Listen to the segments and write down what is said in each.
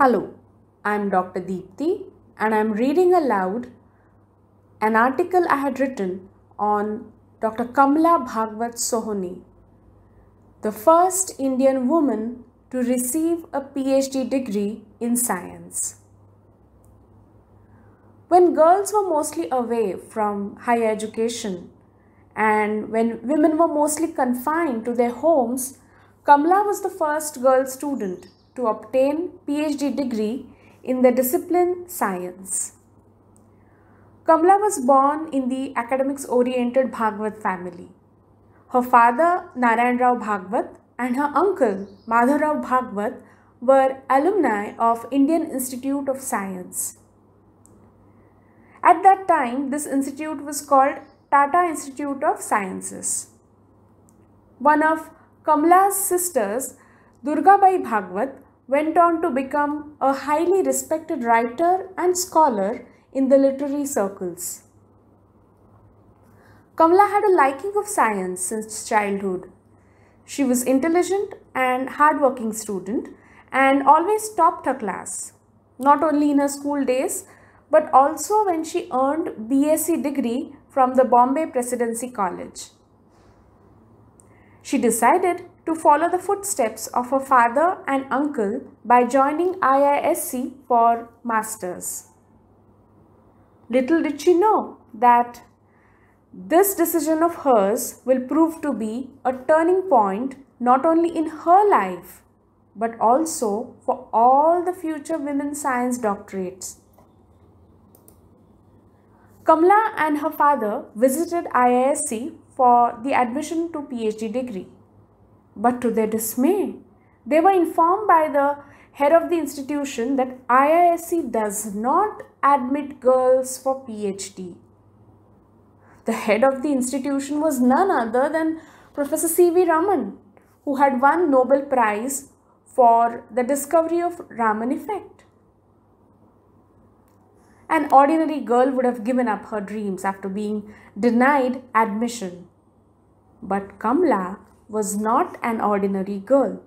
Hello, I'm Dr. Deepthi and I'm reading aloud an article I had written on Dr. Kamala Bhagwat Sohoni, the first Indian woman to receive a PhD degree in science. When girls were mostly away from higher education and when women were mostly confined to their homes, Kamala was the first girl student to obtain PhD degree in the discipline science. Kamla was born in the academics oriented Bhagwat family. Her father Narayan Rao Bhagwat and her uncle Madhavrao Bhagwat were alumni of Indian Institute of Science. At that time, this institute was called Tata Institute of Sciences. One of Kamla's sisters, Durgabai Bhagwat, went on to become a highly respected writer and scholar in the literary circles. Kamala had a liking of science since childhood. She was intelligent and hardworking student and always topped her class, not only in her school days but also when she earned BSc degree from the Bombay Presidency College. She decided to follow the footsteps of her father and uncle by joining IISC for masters. Little did she know that this decision of hers will prove to be a turning point not only in her life but also for all the future women science doctorates. Kamla and her father visited IISc for the admission to PhD degree. But to their dismay, they were informed by the head of the institution that IISc does not admit girls for PhD. The head of the institution was none other than Professor C.V. Raman, who had won Nobel Prize for the discovery of Raman effect. An ordinary girl would have given up her dreams after being denied admission. But Kamla was not an ordinary girl.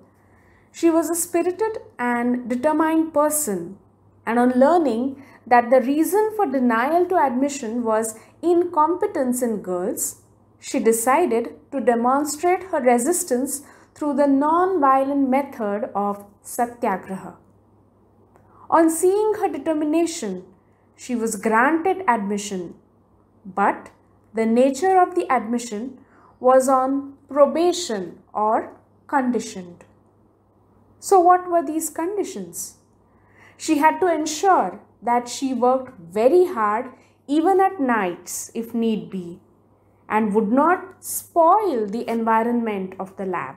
She was a spirited and determined person, and on learning that the reason for denial to admission was incompetence in girls, she decided to demonstrate her resistance through the non-violent method of satyagraha. On seeing her determination, she was granted admission, but the nature of the admission was on probation or conditioned. So, what were these conditions? She had to ensure that she worked very hard even at nights if need be and would not spoil the environment of the lab.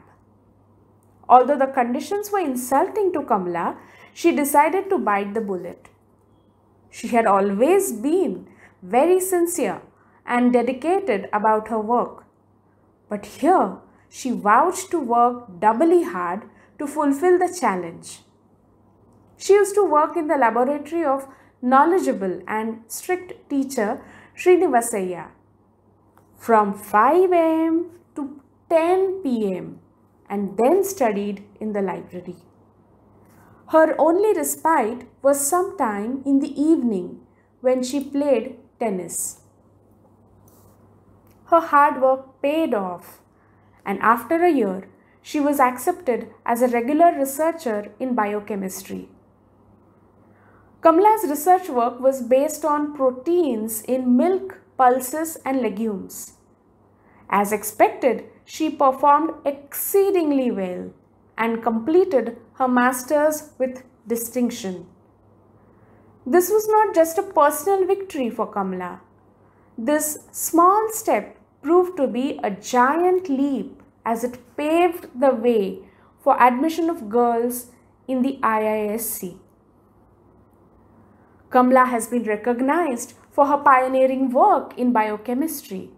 Although the conditions were insulting to Kamala, she decided to bite the bullet. She had always been very sincere and dedicated about her work but here, she vowed to work doubly hard to fulfill the challenge. She used to work in the laboratory of knowledgeable and strict teacher Srinivasaya from 5 am to 10 pm and then studied in the library. Her only respite was some time in the evening when she played tennis her hard work paid off, and after a year, she was accepted as a regular researcher in biochemistry. Kamala's research work was based on proteins in milk, pulses, and legumes. As expected, she performed exceedingly well and completed her master's with distinction. This was not just a personal victory for Kamala. This small step proved to be a giant leap as it paved the way for admission of girls in the IISC. Kamla has been recognized for her pioneering work in biochemistry.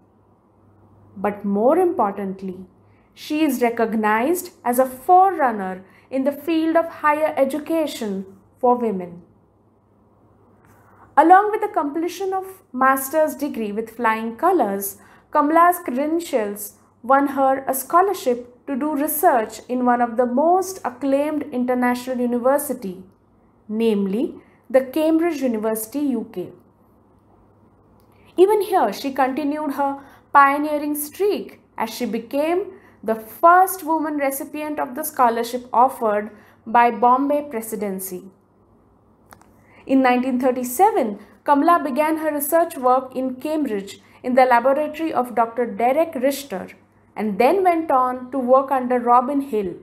But more importantly, she is recognized as a forerunner in the field of higher education for women. Along with the completion of master's degree with flying colors, Kamla's credentials won her a scholarship to do research in one of the most acclaimed international university, namely the Cambridge University, UK. Even here, she continued her pioneering streak as she became the first woman recipient of the scholarship offered by Bombay Presidency. In 1937, Kamla began her research work in Cambridge in the laboratory of Dr. Derek Richter and then went on to work under Robin Hill.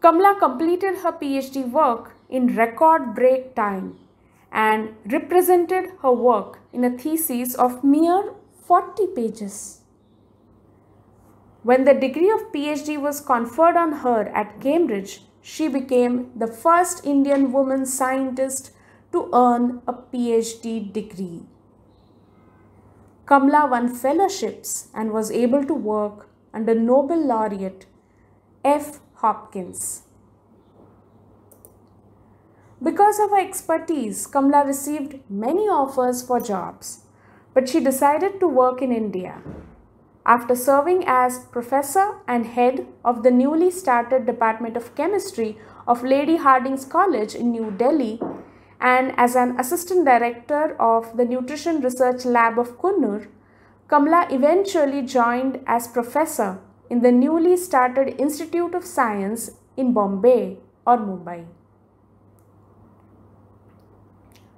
Kamla completed her PhD work in record break time and represented her work in a thesis of mere 40 pages. When the degree of PhD was conferred on her at Cambridge, she became the first Indian woman scientist to earn a PhD degree. Kamla won fellowships and was able to work under Nobel laureate F. Hopkins. Because of her expertise, Kamla received many offers for jobs, but she decided to work in India. After serving as professor and head of the newly started Department of Chemistry of Lady Harding's College in New Delhi and as an assistant director of the Nutrition Research Lab of Kurnur, Kamla eventually joined as professor in the newly started Institute of Science in Bombay or Mumbai.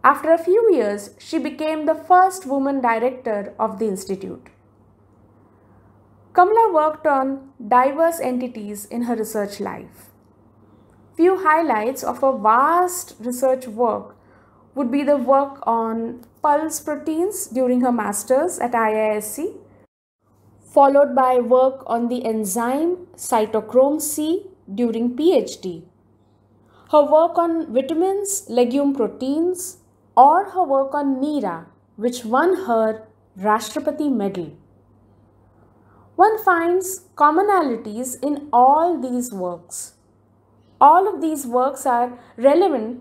After a few years, she became the first woman director of the institute. Kamla worked on diverse entities in her research life. Few highlights of a vast research work would be the work on pulse proteins during her master's at IISc, followed by work on the enzyme cytochrome C during PhD. Her work on vitamins, legume proteins, or her work on Nira, which won her Rashtrapati Medal. One finds commonalities in all these works. All of these works are relevant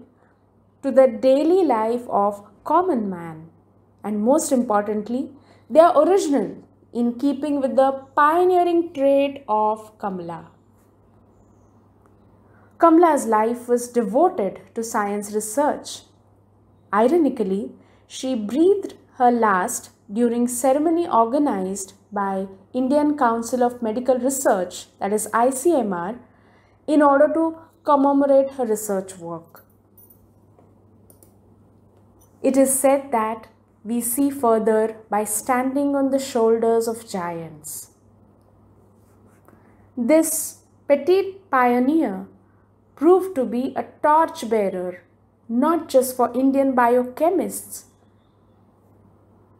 to the daily life of common man and most importantly, they are original in keeping with the pioneering trait of Kamala. Kamala's life was devoted to science research. Ironically, she breathed her last during ceremony organized by Indian Council of Medical Research that is ICMR in order to commemorate her research work. It is said that we see further by standing on the shoulders of giants. This petite pioneer proved to be a torchbearer not just for Indian biochemists,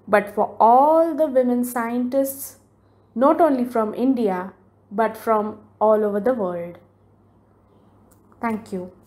but for all the women scientists, not only from India, but from all over the world. Thank you.